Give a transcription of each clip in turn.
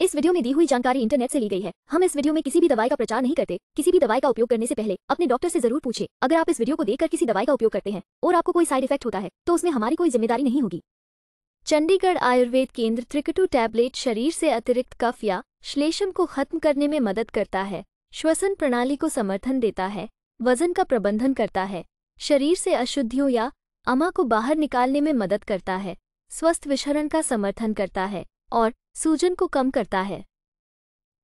इस वीडियो में दी हुई जानकारी इंटरनेट से ली गई है हम इस वीडियो में किसी भी दवाई का प्रचार नहीं करते किसी भी दवाई का उपयोग करने से पहले अपने डॉक्टर से जरूर पूछे अगर आप इस वीडियो को देखकर किसी दवाई का उपयोग करते हैं और आपको कोई साइड इफेक्ट होता है तो उसमें हमारी कोई जिम्मेदारी नहीं होगी चंडीगढ़ आयुर्वेद केंद्र त्रिकटू टैबलेट शरीर से अतिरिक्त कफ या श्लेषम को खत्म करने में मदद करता है श्वसन प्रणाली को समर्थन देता है वजन का प्रबंधन करता है शरीर से अशुद्धियों या अमा को बाहर निकालने में मदद करता है स्वस्थ विशरण का समर्थन करता है और सूजन को कम करता है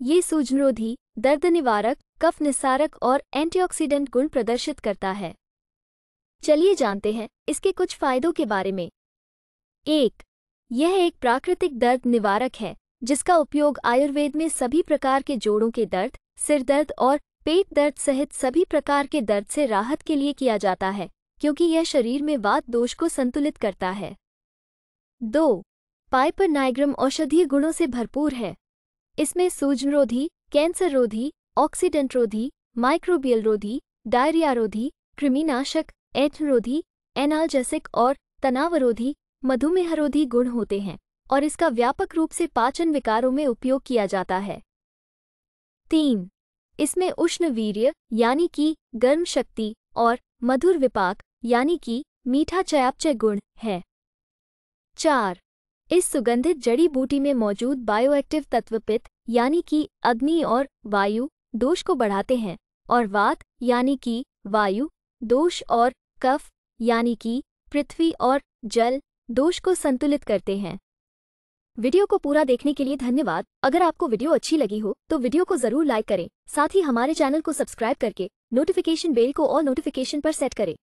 ये सूजनरोधी दर्द निवारक कफ निसारक और एंटीऑक्सीडेंट गुण प्रदर्शित करता है चलिए जानते हैं इसके कुछ फायदों के बारे में एक यह एक प्राकृतिक दर्द निवारक है जिसका उपयोग आयुर्वेद में सभी प्रकार के जोड़ों के दर्द सिर दर्द और पेट दर्द सहित सभी प्रकार के दर्द से राहत के लिए किया जाता है क्योंकि यह शरीर में वात दोष को संतुलित करता है दो पाइपर नाइग्रम औषधीय गुणों से भरपूर है इसमें सूजनरोधी कैंसर रोधी ऑक्सीडेंट रोधी माइक्रोबियल रोधी डायरिया रोधी कृमिनाशक एथरोधी एनाल्जेसिक और तनावरोधी मधुमेहरोधी गुण होते हैं और इसका व्यापक रूप से पाचन विकारों में उपयोग किया जाता है तीन इसमें उष्ण वीर्य यानी कि गर्म शक्ति और मधुर विपाक यानी कि मीठा चयापचय गुण है चार इस सुगंधित जड़ी बूटी में मौजूद बायोएक्टिव तत्व पित्त यानी कि अग्नि और वायु दोष को बढ़ाते हैं और वात यानी कि वायु दोष और कफ यानी कि पृथ्वी और जल दोष को संतुलित करते हैं वीडियो को पूरा देखने के लिए धन्यवाद अगर आपको वीडियो अच्छी लगी हो तो वीडियो को जरूर लाइक करें साथ ही हमारे चैनल को सब्सक्राइब करके नोटिफिकेशन बेल को ऑल नोटिफिकेशन पर सेट करें